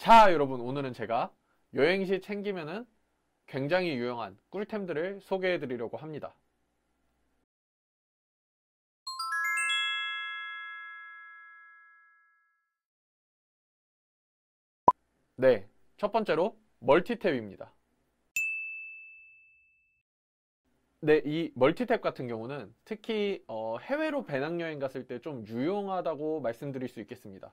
자 여러분 오늘은 제가 여행 시 챙기면은 굉장히 유용한 꿀템들을 소개해 드리려고 합니다. 네, 첫 번째로 멀티탭입니다. 네, 이 멀티탭 같은 경우는 특히 어, 해외로 배낭여행 갔을 때 좀 유용하다고 말씀드릴 수 있겠습니다.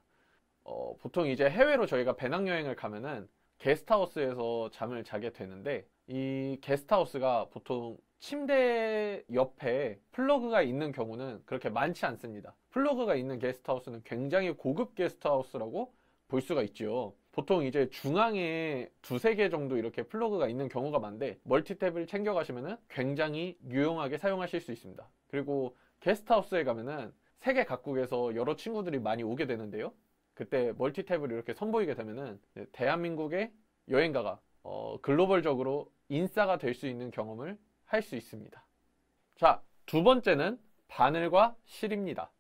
어, 보통 이제 해외로 저희가 배낭여행을 가면은 게스트하우스에서 잠을 자게 되는데 이 게스트하우스가 보통 침대 옆에 플러그가 있는 경우는 그렇게 많지 않습니다. 플러그가 있는 게스트하우스는 굉장히 고급 게스트하우스라고 볼 수가 있죠. 보통 이제 중앙에 두세 개 정도 이렇게 플러그가 있는 경우가 많은데 멀티탭을 챙겨가시면은 굉장히 유용하게 사용하실 수 있습니다. 그리고 게스트하우스에 가면은 세계 각국에서 여러 친구들이 많이 오게 되는데요. 그때 멀티탭을 이렇게 선보이게 되면은 대한민국의 여행가가 어, 글로벌적으로 인싸가 될 수 있는 경험을 할 수 있습니다. 자, 두 번째는 바늘과 실입니다.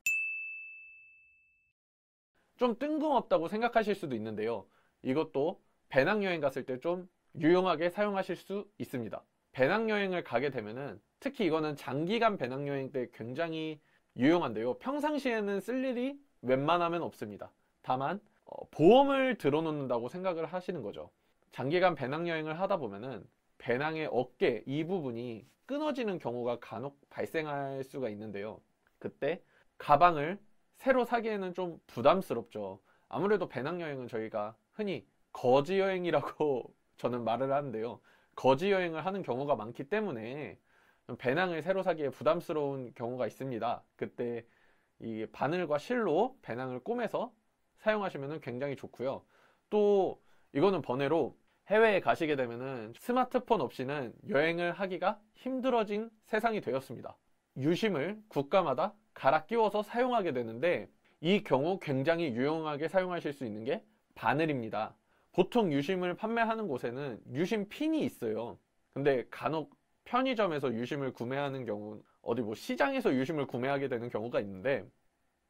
좀 뜬금없다고 생각하실 수도 있는데요. 이것도 배낭여행 갔을 때 좀 유용하게 사용하실 수 있습니다. 배낭여행을 가게 되면은 특히 이거는 장기간 배낭여행 때 굉장히 유용한데요. 평상시에는 쓸 일이 웬만하면 없습니다. 다만 어, 보험을 들어놓는다고 생각을 하시는 거죠. 장기간 배낭여행을 하다 보면은 배낭의 어깨 이 부분이 끊어지는 경우가 간혹 발생할 수가 있는데요. 그때 가방을 새로 사기에는 좀 부담스럽죠. 아무래도 배낭여행은 저희가 흔히 거지여행이라고 저는 말을 하는데요. 거지여행을 하는 경우가 많기 때문에 배낭을 새로 사기에 부담스러운 경우가 있습니다. 그때 이 바늘과 실로 배낭을 꿰매서 사용하시면 굉장히 좋고요. 또 이거는 번외로 해외에 가시게 되면 스마트폰 없이는 여행을 하기가 힘들어진 세상이 되었습니다. 유심을 국가마다 갈아 끼워서 사용하게 되는데 이 경우 굉장히 유용하게 사용하실 수 있는 게 바늘입니다. 보통 유심을 판매하는 곳에는 유심 핀이 있어요. 근데 간혹 편의점에서 유심을 구매하는 경우 어디 뭐 시장에서 유심을 구매하게 되는 경우가 있는데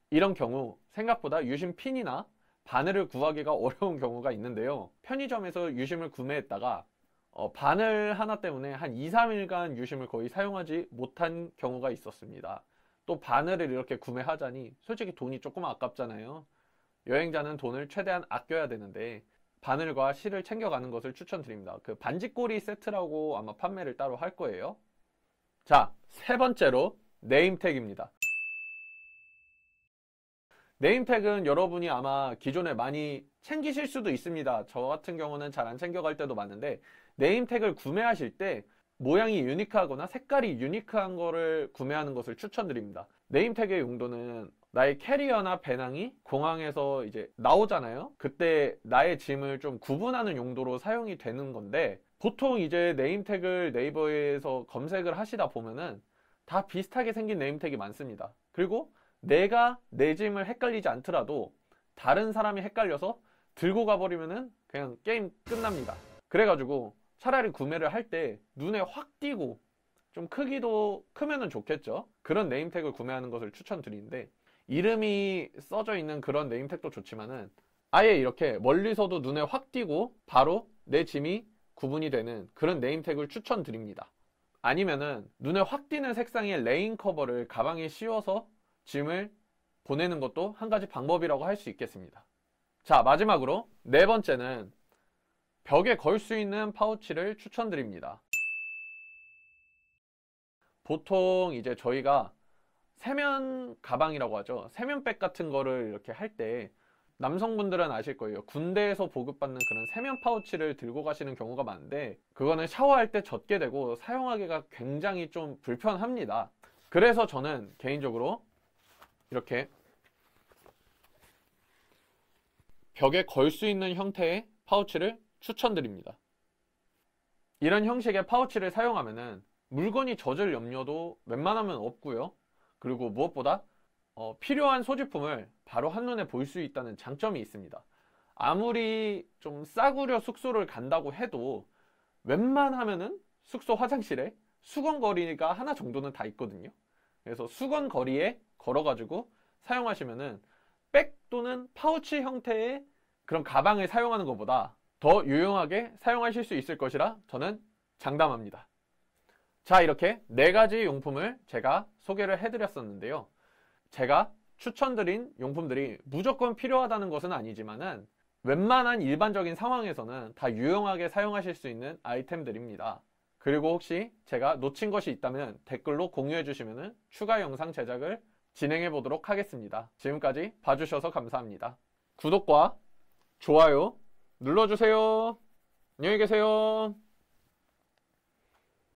이런 경우 생각보다 유심 핀이나 바늘을 구하기가 어려운 경우가 있는데요. 편의점에서 유심을 구매했다가 어, 바늘 하나 때문에 한 2, 3일간 유심을 거의 사용하지 못한 경우가 있었습니다. 또 바늘을 이렇게 구매하자니 솔직히 돈이 조금 아깝잖아요. 여행자는 돈을 최대한 아껴야 되는데 바늘과 실을 챙겨가는 것을 추천드립니다. 그 반지꼬리 세트라고 아마 판매를 따로 할 거예요. 자, 세 번째로 네임택입니다. 네임팩은 여러분이 아마 기존에 많이 챙기실 수도 있습니다. 저 같은 경우는 잘 안 챙겨갈 때도 많은데 네임택을 구매하실 때 모양이 유니크하거나 색깔이 유니크한 거를 구매하는 것을 추천드립니다. 네임택의 용도는 나의 캐리어나 배낭이 공항에서 이제 나오잖아요. 그때 나의 짐을 좀 구분하는 용도로 사용이 되는 건데 보통 이제 네임택을 네이버에서 검색을 하시다 보면은 다 비슷하게 생긴 네임택이 많습니다. 그리고 내가 내 짐을 헷갈리지 않더라도 다른 사람이 헷갈려서 들고 가버리면은 그냥 게임 끝납니다. 그래가지고 차라리 구매를 할 때 눈에 확 띄고 좀 크기도 크면은 좋겠죠. 그런 네임택을 구매하는 것을 추천드리는데 이름이 써져 있는 그런 네임택도 좋지만은 아예 이렇게 멀리서도 눈에 확 띄고 바로 내 짐이 구분이 되는 그런 네임택을 추천드립니다. 아니면은 눈에 확 띄는 색상의 레인 커버를 가방에 씌워서 짐을 보내는 것도 한 가지 방법이라고 할 수 있겠습니다. 자, 마지막으로 네 번째는 벽에 걸 수 있는 파우치를 추천드립니다. 보통 이제 저희가 세면 가방이라고 하죠. 세면백 같은 거를 이렇게 할 때 남성분들은 아실 거예요. 군대에서 보급받는 그런 세면 파우치를 들고 가시는 경우가 많은데 그거는 샤워할 때 젖게 되고 사용하기가 굉장히 좀 불편합니다. 그래서 저는 개인적으로 이렇게 벽에 걸 수 있는 형태의 파우치를 추천드립니다. 이런 형식의 파우치를 사용하면 물건이 젖을 염려도 웬만하면 없고요. 그리고 무엇보다 어, 필요한 소지품을 바로 한눈에 볼 수 있다는 장점이 있습니다. 아무리 좀 싸구려 숙소를 간다고 해도 웬만하면 숙소 화장실에 수건 거리가 하나 정도는 다 있거든요. 그래서 수건 거리에 걸어가지고 사용하시면은 백 또는 파우치 형태의 그런 가방을 사용하는 것보다 더 유용하게 사용하실 수 있을 것이라 저는 장담합니다. 자, 이렇게 네 가지 용품을 제가 소개를 해드렸었는데요. 제가 추천드린 용품들이 무조건 필요하다는 것은 아니지만은 웬만한 일반적인 상황에서는 다 유용하게 사용하실 수 있는 아이템들입니다. 그리고 혹시 제가 놓친 것이 있다면 댓글로 공유해 주시면 추가 영상 제작을 진행해 보도록 하겠습니다. 지금까지 봐주셔서 감사합니다. 구독과 좋아요 눌러주세요. 안녕히 계세요.